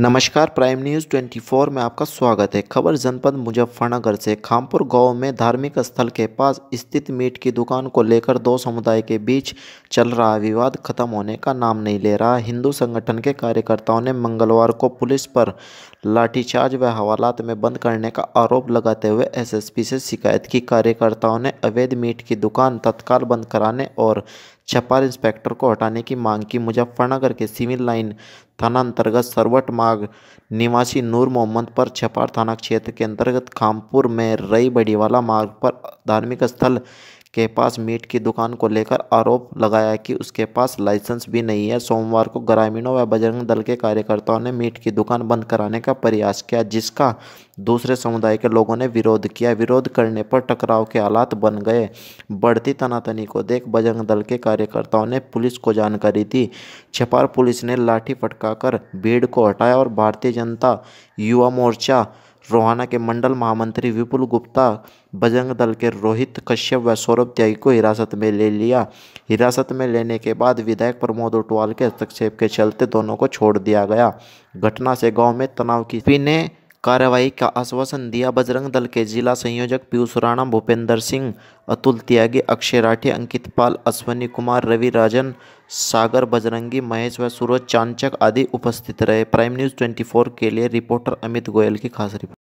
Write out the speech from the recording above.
नमस्कार prime news 24 में आपका स्वागत है खबर जनपद मुजफ्फरनगर से खामपुर गांव में धार्मिक स्थल के पास स्थित मीट की दुकान को लेकर दो समुदाय के बीच चल रहा विवाद खत्म होने का नाम नहीं ले रहा हिंदू संगठन के कार्यकर्ताओं ने मंगलवार को पुलिस पर लाठीचार्ज व हवालात में बंद करने का आरोप लगाते हुए एसएसपी से शिकायत की कार्यकर्ताओं ने अवैध मीट की दुकान तत्काल बंद कराने और छपाल इंस्पेक्टर को हटाने की मांग की मुजफ्फरनगर के सिविल लाइन थाना अंतर्गत सरवट माग निवासी नूर मोहम्मद पर छपार थाना क्षेत्र के अंतर्गत खामपुर में रई बड़ीवाला मार्ग पर धार्मिक स्थल के पास मीट की दुकान को लेकर आरोप लगाया कि उसके पास लाइसेंस भी नहीं है सोमवार को ग्रामीणों व बजरंग दल के कार्यकर्ताओं ने मीट की दुकान बंद कराने का प्रयास किया जिसका दूसरे समुदाय के लोगों ने विरोध किया विरोध करने पर टकराव के हालात बन गए बढ़ती तनातनी को देख बजरंग दल के कार्यकर्ताओं ने पुलिस को जानकारी दी छपार पुलिस ने लाठी फटकाकर भीड़ को हटाया और भारतीय जनता युवा मोर्चा रोहाना के मंडल महामंत्री विपुल गुप्ता बजरंग दल के रोहित कश्यप व सौरभ त्यागी को हिरासत में ले लिया हिरासत में लेने के बाद विधायक प्रमोद उटवाल के हस्तक्षेप के चलते दोनों को छोड़ दिया गया घटना से गाँव में तनाव की ने कार्रवाई का आश्वासन दिया बजरंग दल के जिला संयोजक पीयूष राणा भूपेंद्र सिंह अतुल त्यागी अक्षय राठी अंकित पाल अश्वनी कुमार रवि राजन सागर बजरंगी महेश व सूरज चांचक आदि उपस्थित रहे प्राइम न्यूज़ 24 के लिए रिपोर्टर अमित गोयल की खास रिपोर्ट